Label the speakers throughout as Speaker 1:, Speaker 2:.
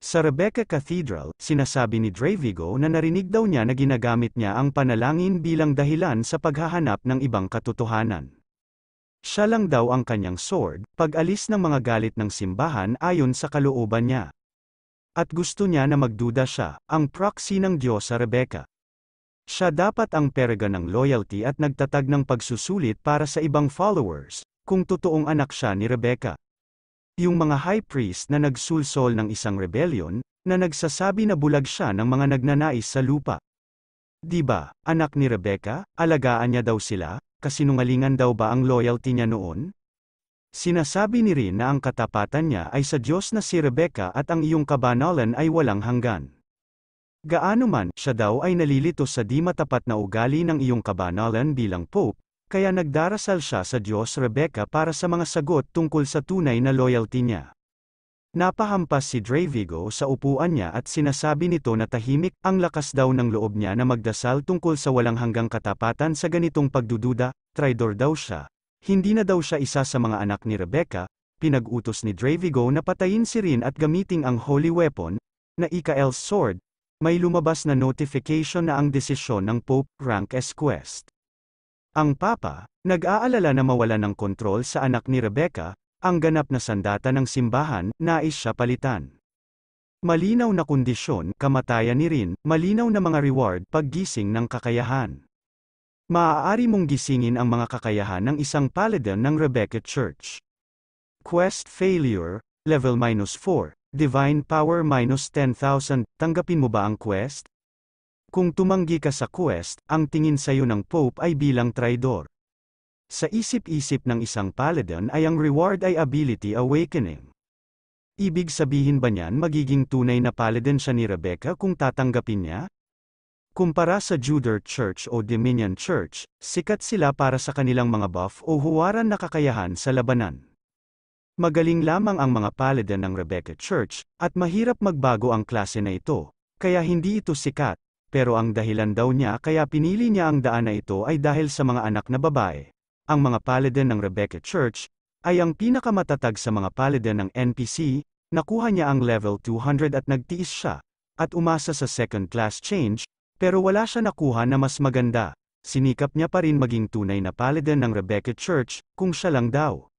Speaker 1: Sa Rebecca Cathedral, sinasabi ni Dravigo na narinig daw niya na ginagamit niya ang panalangin bilang dahilan sa paghahanap ng ibang katotohanan. Siya lang daw ang kanyang sword, pag-alis ng mga galit ng simbahan ayon sa kalooban niya. At gusto niya na magduda siya, ang proxy ng Diyos sa Rebecca. Siya dapat ang perga ng loyalty at nagtatag ng pagsusulit para sa ibang followers, kung totoong anak siya ni Rebecca yung mga high priest na nagsulsol ng isang rebellion, na nagsasabi na bulag siya ng mga nagnanais sa lupa. Diba, anak ni Rebecca, alagaan niya daw sila, kasinungalingan daw ba ang loyalty niya noon? Sinasabi ni Rin na ang katapatan niya ay sa Diyos na si Rebecca at ang iyong kabanalan ay walang hanggan. Gaano man, siya daw ay nalilito sa di matapat na ugali ng iyong kabanalan bilang Pope, kaya nagdarasal siya sa Diyos Rebecca para sa mga sagot tungkol sa tunay na loyalty niya. Napahampas si Dravigo sa upuan niya at sinasabi nito na tahimik ang lakas daw ng loob niya na magdasal tungkol sa walang hanggang katapatan sa ganitong pagdududa, traidor daw siya. Hindi na daw siya isa sa mga anak ni Rebecca, pinag-utos ni Dravigo na patayin si Rin at gamitin ang holy weapon, na Ikael's sword, may lumabas na notification na ang desisyon ng Pope Rank S Quest. Ang Papa, nag-aalala na mawala ng kontrol sa anak ni Rebecca, ang ganap na sandata ng simbahan, nais siya palitan. Malinaw na kondisyon, kamatayan ni Rin, malinaw na mga reward, paggising ng kakayahan. Maaari mong gisingin ang mga kakayahan ng isang paladin ng Rebecca Church. Quest Failure, Level-4, Divine Power-10,000, tanggapin mo ba ang quest? Kung tumanggi ka sa quest, ang tingin sa'yo ng Pope ay bilang traidor. Sa isip-isip ng isang paladin ay ang reward ay ability awakening. Ibig sabihin ba niyan magiging tunay na paladin siya ni Rebecca kung tatanggapin niya? Kumpara sa Juder Church o Dominion Church, sikat sila para sa kanilang mga buff o huwaran na kakayahan sa labanan. Magaling lamang ang mga paladin ng Rebecca Church, at mahirap magbago ang klase na ito, kaya hindi ito sikat, pero ang dahilan daw niya kaya pinili niya ang daan na ito ay dahil sa mga anak na babae. Ang mga paladin ng Rebecca Church ay ang pinakamatatag sa mga paladin ng NPC, nakuha niya ang level 200 at nagtiis siya, at umasa sa second class change, pero wala siya nakuha na mas maganda. Sinikap niya pa rin maging tunay na paladin ng Rebecca Church, kung siya lang daw.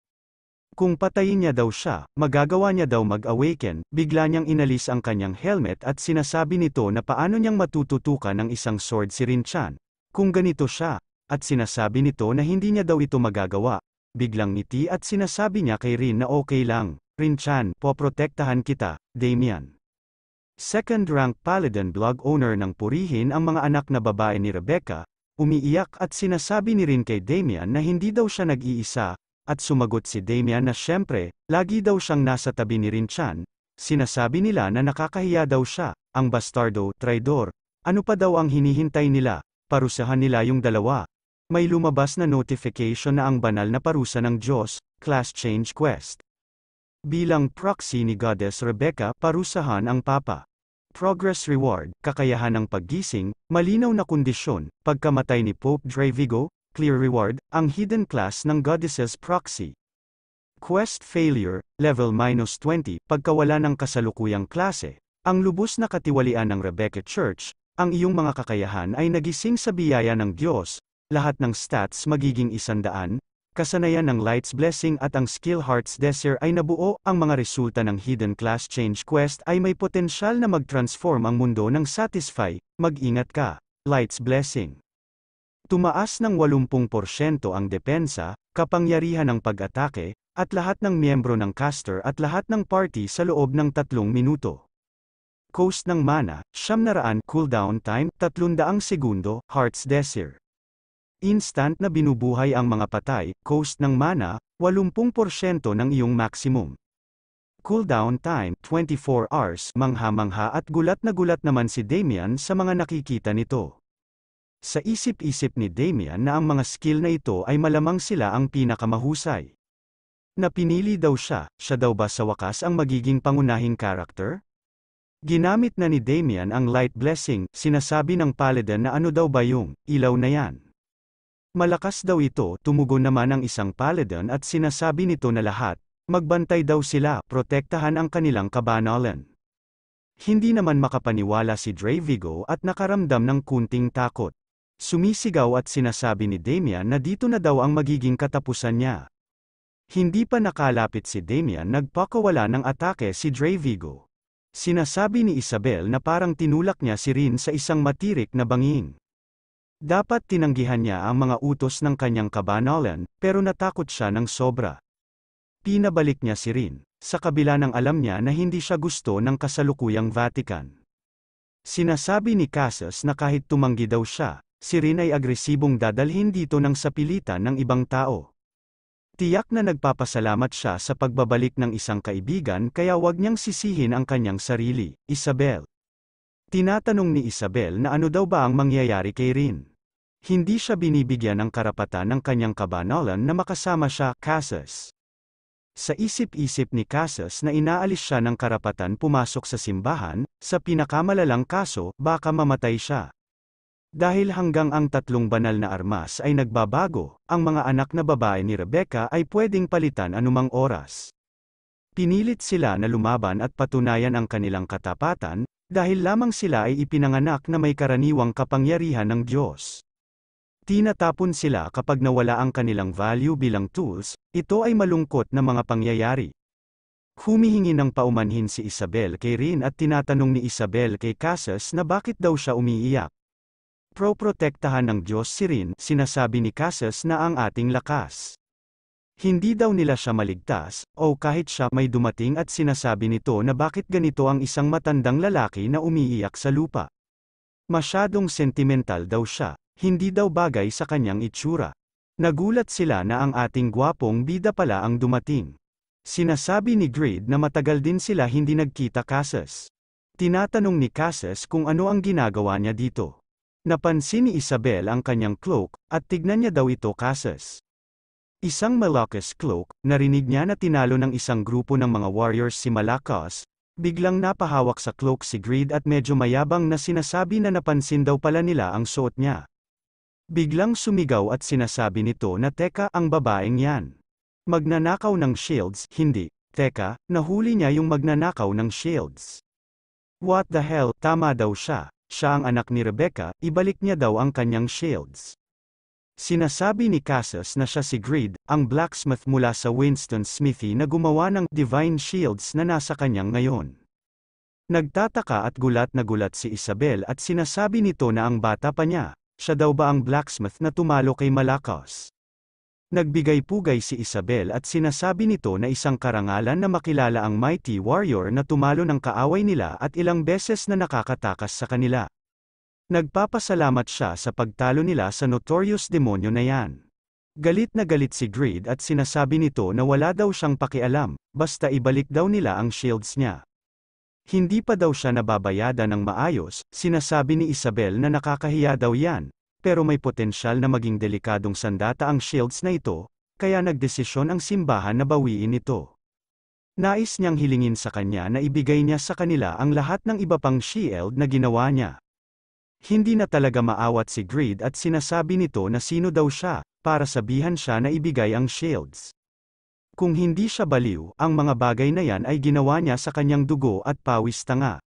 Speaker 1: Kung patayin niya daw siya, magagawa niya daw mag-awaken, bigla niyang inalis ang kanyang helmet at sinasabi nito na paano niyang matututukan ng isang sword si Rinchan. Kung ganito siya, at sinasabi nito na hindi niya daw ito magagawa, biglang ngiti at sinasabi niya kay Rin na okay lang, Rinchan, poprotektahan kita, Damian. Second rank paladin blog owner ng purihin ang mga anak na babae ni Rebecca, umiiyak at sinasabi ni Rin kay Damian na hindi daw siya nag-iisa, at sumagot si Damian na syempre, lagi daw siyang nasa tabi ni Rinchan, sinasabi nila na nakakahiya daw siya, ang bastardo, traidor, ano pa daw ang hinihintay nila, parusahan nila yung dalawa. May lumabas na notification na ang banal na parusa ng Diyos, Class Change Quest. Bilang proxy ni Goddess Rebecca, parusahan ang Papa. Progress Reward, kakayahan ng paggising, malinaw na kondisyon, pagkamatay ni Pope Dravigo, Clear Reward, ang hidden class ng Goddess's Proxy. Quest Failure, Level minus 20, pagkawala ng kasalukuyang klase, ang lubos na katiwalian ng Rebecca Church, ang iyong mga kakayahan ay nagising sa biyaya ng Diyos, lahat ng stats magiging isandaan, kasanayan ng Light's Blessing at ang Skill Heart's Desire ay nabuo, ang mga resulta ng Hidden Class Change Quest ay may potensyal na mag-transform ang mundo ng Satisfy, mag-ingat ka. Light's Blessing Tumaas ng 80% ang depensa, kapangyarihan ng pag-atake, at lahat ng miyembro ng caster at lahat ng party sa loob ng tatlong minuto. Cost ng mana, 700 cooldown time, 300 segundo, Heart's Desire. Instant na binubuhay ang mga patay, cost ng mana, 80% ng iyong maximum. Cooldown time, 24 hours, manghamangha at gulat na gulat naman si Damian sa mga nakikita nito. Sa isip-isip ni Damian na ang mga skill na ito ay malamang sila ang pinakamahusay. Na pinili daw siya, siya daw ba sa wakas ang magiging pangunahing karakter? Ginamit na ni Damian ang light blessing, sinasabi ng paladin na ano daw ba yung ilaw na yan. Malakas daw ito, tumugon naman ang isang paladin at sinasabi nito na lahat, magbantay daw sila, protektahan ang kanilang kabanalan. Hindi naman makapaniwala si Dre Vigo at nakaramdam ng kunting takot. Sumisigaw at sinasabi ni Damian na dito na daw ang magiging katapusan niya. Hindi pa nakalapit si Damian nagpakawala ng atake si Dre Vigo. Sinasabi ni Isabel na parang tinulak niya si Rin sa isang matirik na bangin. Dapat tinanggihan niya ang mga utos ng kanyang kabanalan, pero natakot siya ng sobra. Pinabalik niya si Rin, sa kabila ng alam niya na hindi siya gusto ng kasalukuyang Vatican. Sinasabi ni Casas na kahit tumanggi daw siya, si Rin ay agresibong dadalhin dito ng sapilitan ng ibang tao. Tiyak na nagpapasalamat siya sa pagbabalik ng isang kaibigan kaya wag niyang sisihin ang kanyang sarili, Isabel. Tinatanong ni Isabel na ano daw ba ang mangyayari kay Rin. Hindi siya binibigyan ng karapatan ng kanyang kabanalan na makasama siya, Casas. Sa isip-isip ni Casas na inaalis siya ng karapatan pumasok sa simbahan, sa pinakamalalang kaso, baka mamatay siya. Dahil hanggang ang tatlong banal na armas ay nagbabago, ang mga anak na babae ni Rebecca ay pwedeng palitan anumang oras. Pinilit sila na lumaban at patunayan ang kanilang katapatan, dahil lamang sila ay ipinanganak na may karaniwang kapangyarihan ng Diyos. Tinatapon sila kapag nawala ang kanilang value bilang tools, ito ay malungkot na mga pangyayari. Humihingi ng paumanhin si Isabel kay Rin at tinatanong ni Isabel kay Casas na bakit daw siya umiiyak. Proprotektahan ng Diyos si Rin, sinasabi ni Casas na ang ating lakas. Hindi daw nila siya maligtas, o kahit siya may dumating at sinasabi nito na bakit ganito ang isang matandang lalaki na umiiyak sa lupa. Masyadong sentimental daw siya, hindi daw bagay sa kanyang itsura. Nagulat sila na ang ating gwapong bida pala ang dumating. Sinasabi ni Grid na matagal din sila hindi nagkita Casas. Tinatanong ni Casas kung ano ang ginagawa niya dito. Napansin ni Isabel ang kanyang cloak, at tignan niya daw ito kasas. Isang Malakas cloak, narinig niya na tinalo ng isang grupo ng mga warriors si Malakas, biglang napahawak sa cloak si Greed at medyo mayabang na sinasabi na napansin daw pala nila ang suot niya. Biglang sumigaw at sinasabi nito na teka ang babaeng yan. Magnanakaw ng shields, hindi, teka, nahuli niya yung magnanakaw ng shields. What the hell, tama daw siya siya ang anak ni Rebecca, ibalik niya daw ang kanyang shields. Sinasabi ni Cassus na siya si Greed, ang blacksmith mula sa Winston Smithy na gumawa ng divine shields na nasa kanyang ngayon. Nagtataka at gulat na gulat si Isabel at sinasabi nito na ang bata pa niya, siya daw ba ang blacksmith na tumalo kay Malakos? Nagbigay-pugay si Isabel at sinasabi nito na isang karangalan na makilala ang mighty warrior na tumalo ng kaaway nila at ilang beses na nakakatakas sa kanila. Nagpapasalamat siya sa pagtalo nila sa notorious demonyo na yan. Galit na galit si Greed at sinasabi nito na wala daw siyang pakialam, basta ibalik daw nila ang shields niya. Hindi pa daw siya nababayada ng maayos, sinasabi ni Isabel na nakakahiya daw yan, pero may potensyal na maging delikadong sandata ang shields na ito, kaya nagdesisyon ang simbahan na bawiin ito. Nais niyang hilingin sa kanya na ibigay niya sa kanila ang lahat ng iba pang shield na ginawa niya. Hindi na talaga maawat si Greed at sinasabi nito na sino daw siya, para sabihan siya na ibigay ang shields. Kung hindi siya baliw, ang mga bagay na yan ay ginawa niya sa kanyang dugo at pawis tanga.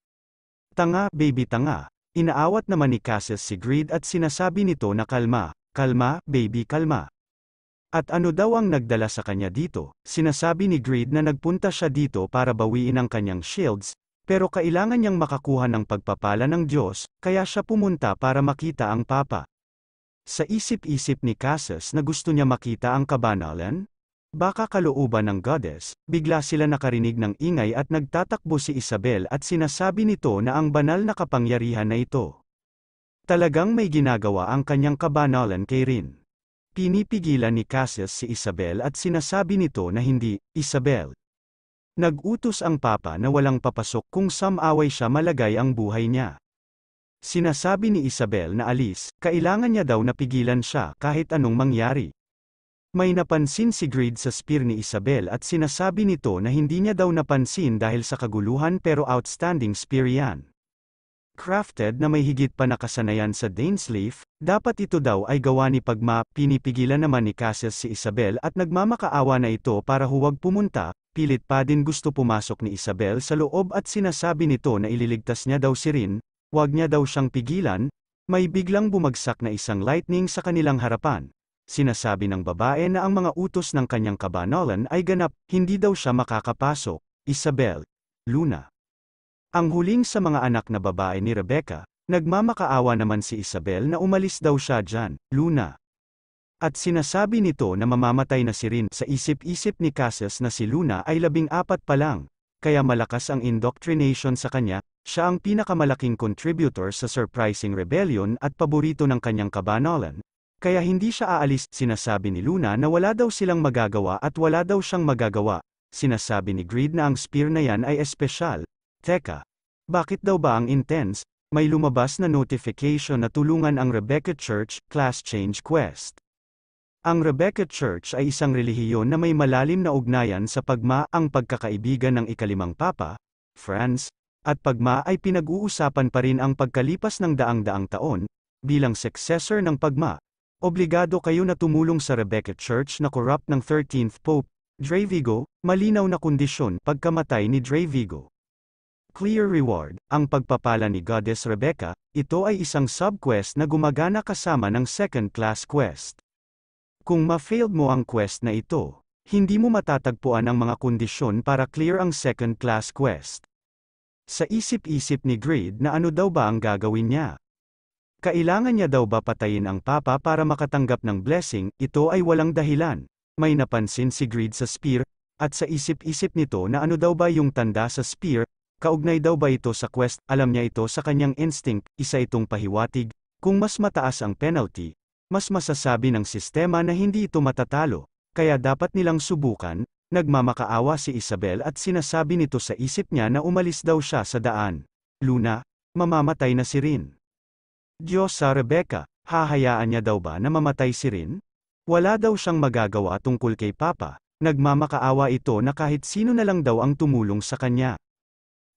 Speaker 1: Tanga, baby tanga, Inaawat naman ni Cassis si Greed at sinasabi nito na kalma, kalma, baby kalma. At ano daw ang nagdala sa kanya dito, sinasabi ni Greed na nagpunta siya dito para bawiin ang kanyang shields, pero kailangan niyang makakuha ng pagpapala ng Diyos, kaya siya pumunta para makita ang Papa. Sa isip-isip ni Cassis na gusto niya makita ang kabanalan, Baka kalooban ng goddess, bigla sila nakarinig ng ingay at nagtatakbo si Isabel at sinasabi nito na ang banal na kapangyarihan na ito. Talagang may ginagawa ang kanyang kabanalan kay Rin. Pinipigilan ni Cassius si Isabel at sinasabi nito na hindi, Isabel. Nagutos ang papa na walang papasok kung samaway siya malagay ang buhay niya. Sinasabi ni Isabel na alis, kailangan niya daw napigilan siya kahit anong mangyari. May napansin si Grid sa spear ni Isabel at sinasabi nito na hindi niya daw napansin dahil sa kaguluhan pero outstanding spear yan. Crafted na may higit pa nakasanayan sa Dainsleif, dapat ito daw ay gawa ni Pagma, pinipigilan naman ni Cassius si Isabel at nagmamakaawa na ito para huwag pumunta, pilit pa din gusto pumasok ni Isabel sa loob at sinasabi nito na ililigtas niya daw si Rin, huwag niya daw siyang pigilan, may biglang bumagsak na isang lightning sa kanilang harapan sinasabi ng babae na ang mga utos ng kanyang kabanalan ay ganap, hindi daw siya makakapasok, Isabel, Luna. Ang huling sa mga anak na babae ni Rebecca, nagmamakaawa naman si Isabel na umalis daw siya dyan, Luna. At sinasabi nito na mamamatay na si Rin sa isip-isip ni Cassius na si Luna ay labing apat pa lang, kaya malakas ang indoctrination sa kanya, siya ang pinakamalaking contributor sa surprising rebellion at paborito ng kanyang kabanalan, kaya hindi siya aalis, sinasabi ni Luna na wala daw silang magagawa at wala daw siyang magagawa. Sinasabi ni Greed na ang spear na yan ay espesyal. Teka. Bakit daw ba ang intense? May lumabas na notification na tulungan ang Rebecca Church, Class Change Quest. Ang Rebecca Church ay isang relihiyon na may malalim na ugnayan sa pagma, ang pagkakaibigan ng ikalimang papa, France, at pagma ay pinag-uusapan pa rin ang pagkalipas ng daang-daang taon, bilang successor ng pagma, Obligado kayo na tumulong sa Rebecca Church na corrupt ng 13th Pope, Dre Vigo, malinaw na kondisyon pagkamatay ni Dre Vigo. Clear Reward, ang pagpapala ni Goddess Rebecca, ito ay isang subquest na gumagana kasama ng second-class quest. Kung ma-failed mo ang quest na ito, hindi mo matatagpuan ang mga kondisyon para clear ang second-class quest. Sa isip-isip ni Greed na ano daw ba ang gagawin niya, kailangan niya daw ba patayin ang Papa para makatanggap ng blessing, ito ay walang dahilan. May napansin si Greed sa spear, at sa isip-isip nito na ano daw ba yung tanda sa spear, kaugnay daw ba ito sa quest, alam niya ito sa kanyang instinct, isa itong pahiwatig, kung mas mataas ang penalty, mas masasabi ng sistema na hindi ito matatalo, kaya dapat nilang subukan, nagmamakaawa si Isabel at sinasabi nito sa isip niya na umalis daw siya sa daan. Luna, mamamatay na si Rin. Diyos sa Rebecca, hahayaan niya daw ba na mamatay si Rin? Wala daw siyang magagawa tungkol kay Papa, nagmamakaawa ito na kahit sino na lang daw ang tumulong sa kanya.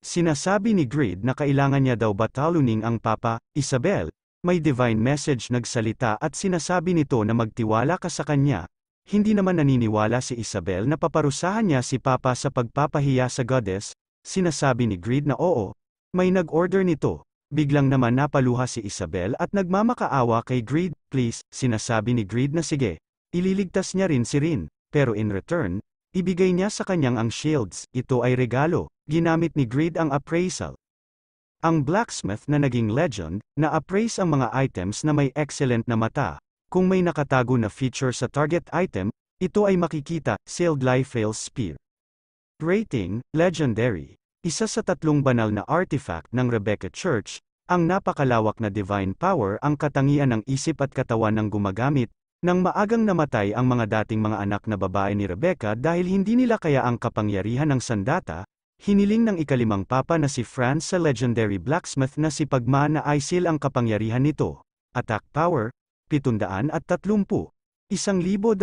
Speaker 1: Sinasabi ni Grid na kailangan niya daw batalunin ang Papa, Isabel, may divine message nagsalita at sinasabi nito na magtiwala ka sa kanya, hindi naman naniniwala si Isabel na paparusahan niya si Papa sa pagpapahiya sa goddess, sinasabi ni Grid na oo, may nag-order nito, Biglang naman napaluha si Isabel at nagmamakaawa kay Greed, please, sinasabi ni Greed na sige. Ililigtas niya rin si Rin, pero in return, ibigay niya sa kanyang ang shields, ito ay regalo, ginamit ni Greed ang appraisal. Ang blacksmith na naging legend, na-appraise ang mga items na may excellent na mata. Kung may nakatago na feature sa target item, ito ay makikita, Sealed Lyfrail Spear. Rating, Legendary. Isa sa tatlong banal na artifact ng Rebecca Church, ang napakalawak na divine power ang katangian ng isip at katawan ng gumagamit, nang maagang namatay ang mga dating mga anak na babae ni Rebecca dahil hindi nila kaya ang kapangyarihan ng sandata, Hiniling ng ikalimang papa na si Franz sa legendary blacksmith na si Pagma na Isil ang kapangyarihan nito. Attack power, 730. 1,270.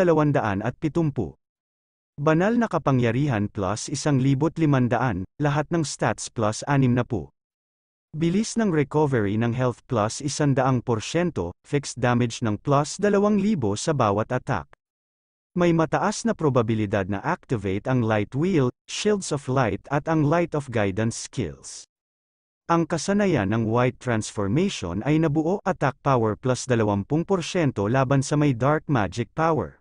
Speaker 1: Banal na kapangyarihan plus 1,500, lahat ng stats plus 60. Bilis ng recovery ng Health Plus 100%, fixed damage ng plus 2,000 sa bawat attack. May mataas na probabilidad na activate ang Light Wheel, Shields of Light at ang Light of Guidance skills. Ang kasanayan ng White Transformation ay nabuo attack power plus 20% laban sa may Dark Magic power.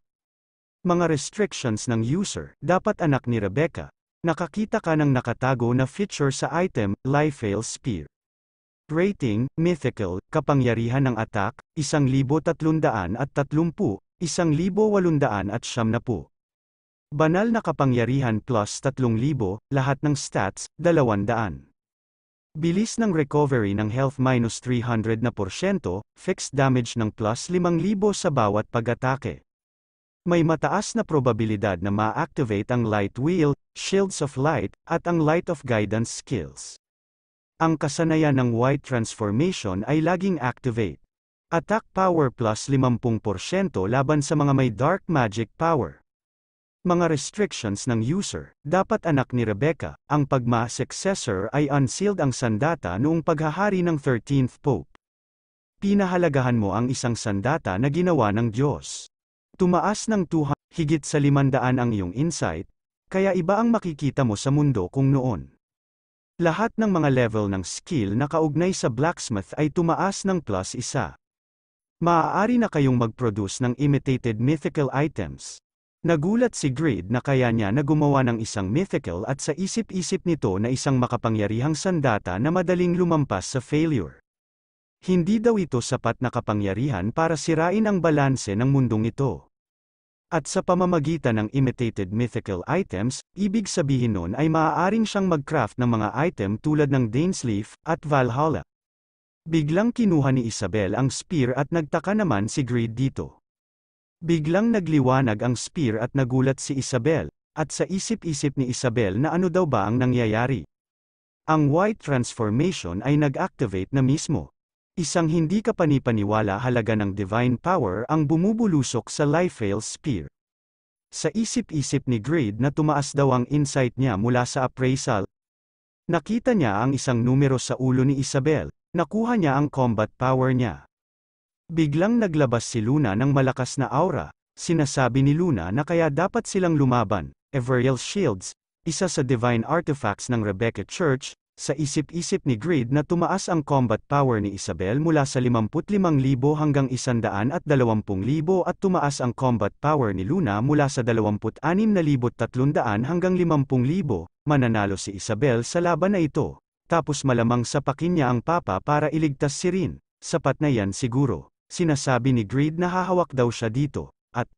Speaker 1: Mga restrictions ng user, dapat anak ni Rebecca. Nakakita ka ng nakatago na feature sa item, life Lifehail Spear. Rating, Mythical, Kapangyarihan ng Attack, 1,330 at 30, 1,870. Banal na Kapangyarihan plus 3,000, lahat ng stats, 200. Bilis ng recovery ng health minus 300 na porsyento, fixed damage ng plus 5,000 sa bawat pag-atake. May mataas na probabilidad na ma-activate ang Light Wheel, Shields of Light, at ang Light of Guidance skills. Ang kasanayan ng white transformation ay laging activate. Attack power plus 50% laban sa mga may dark magic power. Mga restrictions ng user, dapat anak ni Rebecca, ang pagma successor ay unsealed ang sandata noong paghahari ng 13th Pope. Pinahalagahan mo ang isang sandata na ginawa ng Diyos. Tumaas ng 200, higit sa 500 ang iyong insight, kaya iba ang makikita mo sa mundo kung noon. Lahat ng mga level ng skill na kaugnay sa blacksmith ay tumaas ng plus isa. Maaari na kayong mag-produce ng imitated mythical items. Nagulat si Grid na kaya niya na gumawa ng isang mythical at sa isip-isip nito na isang makapangyarihang sandata na madaling lumampas sa failure. Hindi daw ito sapat na kapangyarihan para sirain ang balanse ng mundong ito. At sa pamamagitan ng imitated mythical items, ibig sabihin nun ay maaaring siyang magcraft ng mga item tulad ng Dainsleaf, at Valhalla. Biglang kinuha ni Isabel ang spear at nagtaka naman si Greed dito. Biglang nagliwanag ang spear at nagulat si Isabel, at sa isip-isip ni Isabel na ano daw ba ang nangyayari. Ang white transformation ay nag-activate na mismo. Isang hindi kapanipaniwala halaga ng divine power ang bumubulusok sa Liefeld Spear. Sa isip-isip ni Grade na tumaas daw ang insight niya mula sa appraisal, nakita niya ang isang numero sa ulo ni Isabel, nakuha niya ang combat power niya. Biglang naglabas si Luna ng malakas na aura, sinasabi ni Luna na kaya dapat silang lumaban, Everial Shields, isa sa divine artifacts ng Rebecca Church, sa isip-isip ni Grid na tumaas ang combat power ni Isabel mula sa 55,000 hanggang 120,000 at tumaas ang combat power ni Luna mula sa 26,300 hanggang 50,000, mananalo si Isabel sa laban na ito, tapos malamang sa sapakin niya ang papa para iligtas si Rin, sapat na yan siguro, sinasabi ni Grid na hahawak daw siya dito, at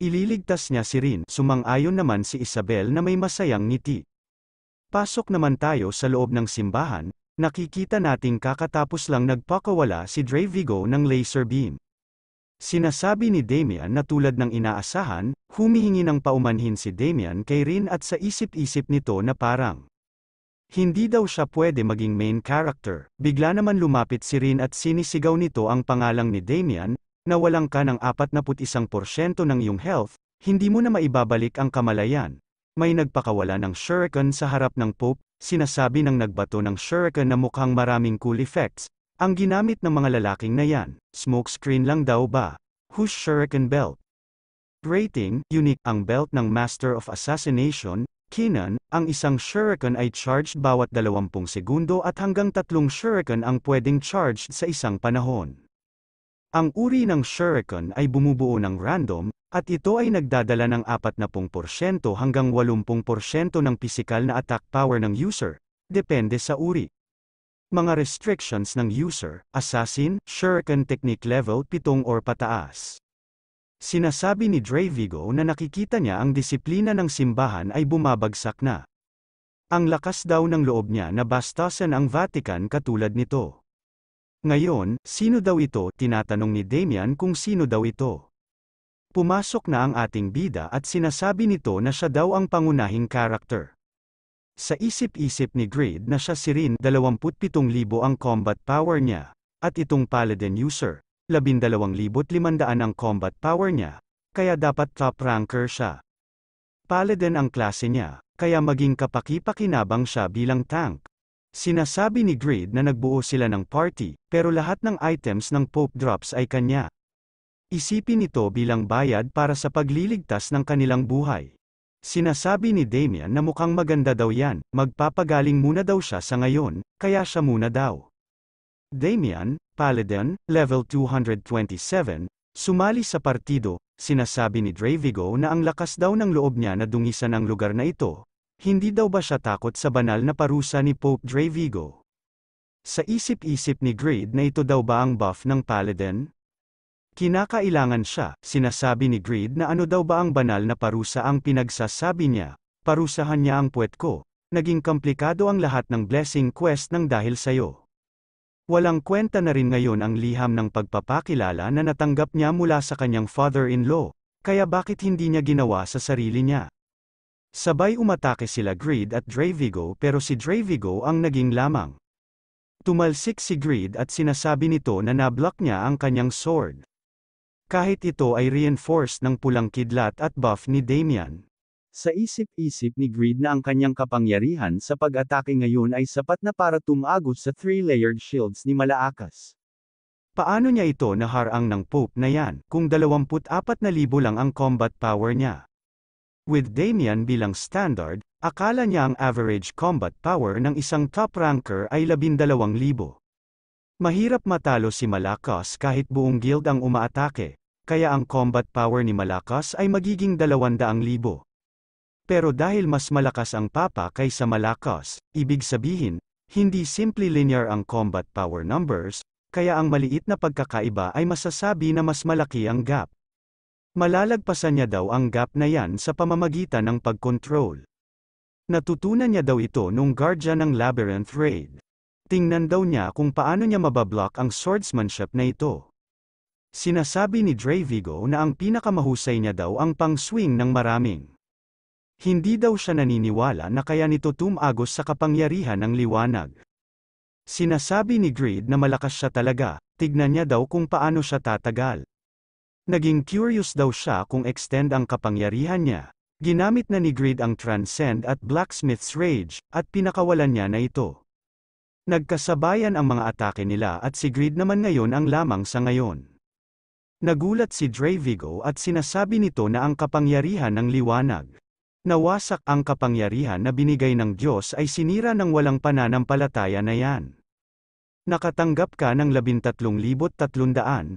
Speaker 1: ililigtas niya si Rin, sumang-ayon naman si Isabel na may masayang ngiti. Pasok naman tayo sa loob ng simbahan, nakikita nating kakatapos lang nagpakawala si Dre Vigo ng laser beam. Sinasabi ni Damian na tulad ng inaasahan, humihingi ng paumanhin si Damian kay Rin at sa isip-isip nito na parang hindi daw siya pwede maging main character. Bigla naman lumapit si Rin at sinisigaw nito ang pangalang ni Damian, na walang ka ng 41% ng iyong health, hindi mo na maibabalik ang kamalayan may nagpakawala ng shuriken sa harap ng Pope, sinasabi ng nagbato ng shuriken na mukhang maraming cool effects. Ang ginamit ng mga lalaking na yan, smokescreen lang daw ba? Who's shuriken belt? Rating, unique ang belt ng Master of Assassination, Kinan, ang isang shuriken ay charged bawat 20 segundo at hanggang tatlong shuriken ang pwedeng charged sa isang panahon. Ang uri ng shuriken ay bumubuo ng random, at ito ay nagdadala ng 40% hanggang 80% ng physical na attack power ng user, depende sa uri. Mga restrictions ng user, assassin, shuriken technique level 7 or pataas. Sinasabi ni Dravigo na nakikita niya ang disiplina ng simbahan ay bumabagsak na. Ang lakas daw ng loob niya na bastasan ang Vatican katulad nito. Ngayon, sino daw ito? Tinatanong ni Damian kung sino daw ito. Pumasok na ang ating bida at sinasabi nito na siya daw ang pangunahing karakter. Sa isip-isip ni Grid na siya si Rin 27,000 ang combat power niya, at itong paladin user, 12,500 ang combat power niya, kaya dapat top ranker siya. Paladin ang klase niya, kaya maging kapaki-pakinabang siya bilang tank. Sinasabi ni Grid na nagbuo sila ng party, pero lahat ng items ng Pope Drops ay kanya. Isipin ito bilang bayad para sa pagliligtas ng kanilang buhay. Sinasabi ni Damian na mukhang maganda daw yan, magpapagaling muna daw siya sa ngayon, kaya siya muna daw. Damian, Paladin, level 227, sumali sa partido, sinasabi ni Dravigo na ang lakas daw ng loob niya na dungisan ang lugar na ito, hindi daw ba siya takot sa banal na parusa ni Pope Dravigo? Sa isip-isip ni Grade na ito daw ba ang buff ng Paladin? Kinakailangan siya, sinasabi ni Greed na ano daw ba ang banal na parusa ang pinagsasabi niya, parusahan niya ang puwet ko, naging komplikado ang lahat ng blessing quest ng dahil sayo. Walang kwenta na rin ngayon ang liham ng pagpapakilala na natanggap niya mula sa kanyang father-in-law, kaya bakit hindi niya ginawa sa sarili niya? Sabay umatake sila Greed at Dravigo pero si Dravigo ang naging lamang. Tumalsik si Greed at sinasabi nito na nablock niya ang kanyang sword. Kahit ito ay reinforced ng pulang kidlat at buff ni Damian. Sa isip-isip ni Greed na ang kanyang kapangyarihan sa pag-atake ngayon ay sapat na para tumagos sa three-layered shields ni Malaakas. Paano niya ito naharang ng Pope na yan kung 24,000 lang ang combat power niya? With Damian bilang standard, akala niya ang average combat power ng isang top ranker ay 12,000. Mahirap matalo si Malakas kahit buong guild ang umaatake, kaya ang combat power ni Malakas ay magiging 200,000. Pero dahil mas malakas ang Papa kaysa Malakas, ibig sabihin, hindi simply linear ang combat power numbers, kaya ang maliit na pagkakaiba ay masasabi na mas malaki ang gap. Malalagpasan niya daw ang gap na yan sa pamamagitan ng pagkontrol. Natutunan niya daw ito nung guardian ng Labyrinth Raid. Tingnan daw niya kung paano niya mabablock ang swordsmanship na ito. Sinasabi ni Dravigo na ang pinakamahusay niya daw ang pang-swing ng maraming. Hindi daw siya naniniwala na kaya nito tumagos sa kapangyarihan ng liwanag. Sinasabi ni Greed na malakas siya talaga, tignan niya daw kung paano siya tatagal. Naging curious daw siya kung extend ang kapangyarihan niya. Ginamit na ni Grid ang Transcend at Blacksmith's Rage, at pinakawalan niya na ito. Nagkasabayan ang mga atake nila at si Grid naman ngayon ang lamang sa ngayon. Nagulat si Dravigo at sinasabi nito na ang kapangyarihan ng liwanag. Nawasak ang kapangyarihan na binigay ng Diyos ay sinira ng walang pananampalataya na yan. Nakatanggap ka ng 13,300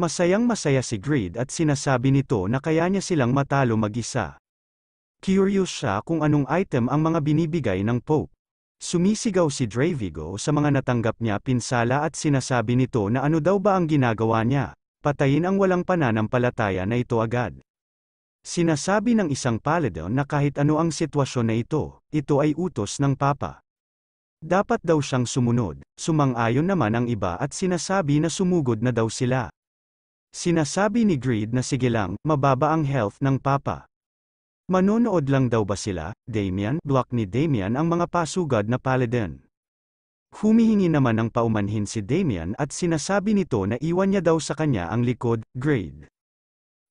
Speaker 1: Masayang masaya si Greed at sinasabi nito na kaya niya silang matalo mag-isa. Curious siya kung anong item ang mga binibigay ng Pope. Sumisigaw si Dravigo sa mga natanggap niya pinsala at sinasabi nito na ano daw ba ang ginagawa niya, patayin ang walang pananampalataya na ito agad. Sinasabi ng isang paladon na kahit ano ang sitwasyon na ito, ito ay utos ng Papa. Dapat daw siyang sumunod, sumang-ayon naman ang iba at sinasabi na sumugod na daw sila. Sinasabi ni Greed na sige lang, mababa ang health ng papa. Manonood lang daw ba sila, Damian? Block ni Damian ang mga pasugad na paladin. Humihingi naman ng paumanhin si Damian at sinasabi nito na iwan niya daw sa kanya ang likod, Greed.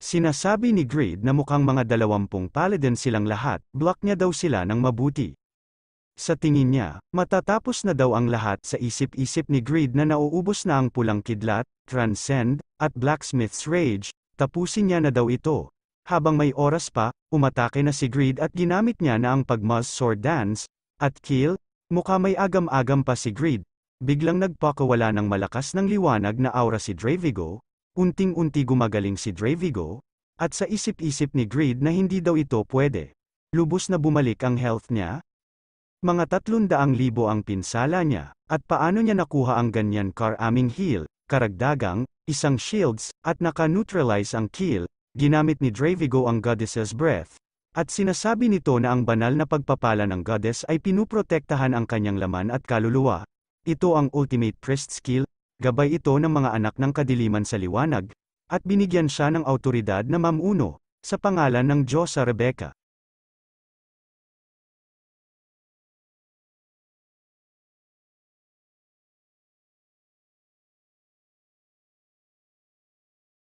Speaker 1: Sinasabi ni Greed na mukhang mga dalawampung paladin silang lahat, block niya daw sila ng mabuti. Sa tingin niya, matatapos na daw ang lahat sa isip-isip ni Greed na nauubos na ang pulang kidlat, transcend, at blacksmith's rage, tapusin niya na daw ito. Habang may oras pa, umatake na si Greed at ginamit niya na ang pagmas sword dance, at kill, mukha may agam-agam pa si Greed. Biglang nagpakawala ng malakas ng liwanag na aura si Dravigo, unting-unti gumagaling si Dravigo, at sa isip-isip ni Greed na hindi daw ito pwede. Lubos na bumalik ang health niya, mga 300,000 ang pinsala niya, at paano niya nakuha ang ganyan car aming heel, karagdagang, isang shields, at naka-neutralize ang kill, ginamit ni Dravigo ang goddess's breath. At sinasabi nito na ang banal na pagpapala ng goddess ay pinuprotektahan ang kanyang laman at kaluluwa. Ito ang ultimate priest skill, gabay ito ng mga anak ng kadiliman sa liwanag, at binigyan siya ng autoridad na mamuno, sa pangalan ng Diyosa Rebecca.